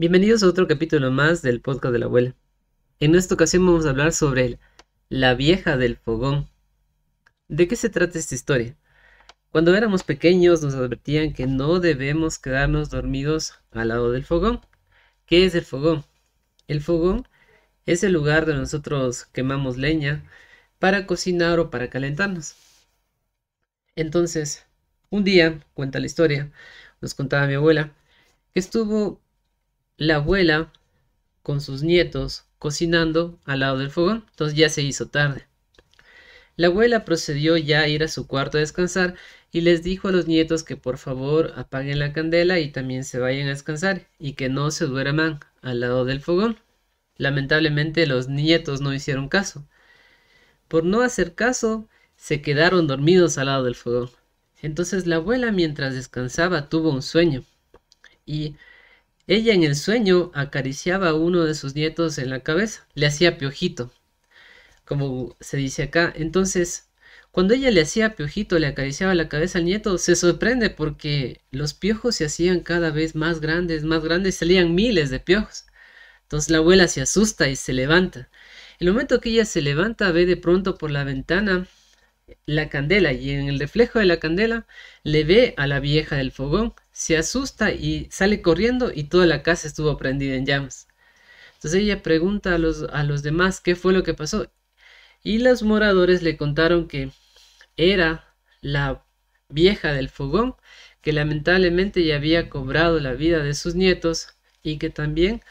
Bienvenidos a otro capítulo más del podcast de la abuela. En esta ocasión vamos a hablar sobre la vieja del fogón. ¿De qué se trata esta historia? Cuando éramos pequeños nos advertían que no debemos quedarnos dormidos al lado del fogón. ¿Qué es el fogón? El fogón es el lugar donde nosotros quemamos leña para cocinar o para calentarnos. Entonces, un día, cuenta la historia, nos contaba mi abuela, que estuvo la abuela con sus nietos cocinando al lado del fogón. Entonces ya se hizo tarde. La abuela procedió ya a ir a su cuarto a descansar y les dijo a los nietos que por favor apaguen la candela y también se vayan a descansar y que no se duerman al lado del fogón. Lamentablemente los nietos no hicieron caso. Por no hacer caso, se quedaron dormidos al lado del fogón. Entonces la abuela mientras descansaba tuvo un sueño y ella en el sueño acariciaba a uno de sus nietos en la cabeza, le hacía piojito, como se dice acá. Entonces, cuando ella le hacía piojito, le acariciaba la cabeza al nieto, se sorprende porque los piojos se hacían cada vez más grandes, más grandes, salían miles de piojos. Entonces la abuela se asusta y se levanta. El momento que ella se levanta, ve de pronto por la ventana la candela y en el reflejo de la candela le ve a la vieja del fogón, se asusta y sale corriendo y toda la casa estuvo prendida en llamas. Entonces ella pregunta a los, demás qué fue lo que pasó y los moradores le contaron que era la vieja del fogón que lamentablemente ya había cobrado la vida de sus nietos y que también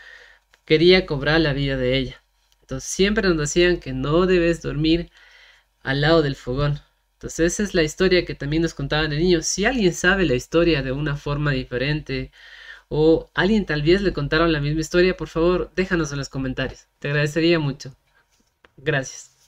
quería cobrar la vida de ella. Entonces siempre nos decían que no debes dormir al lado del fogón. Entonces esa es la historia que también nos contaban de niños. Si alguien sabe la historia de una forma diferente o alguien tal vez le contaron la misma historia, por favor déjanos en los comentarios. Te agradecería mucho. Gracias.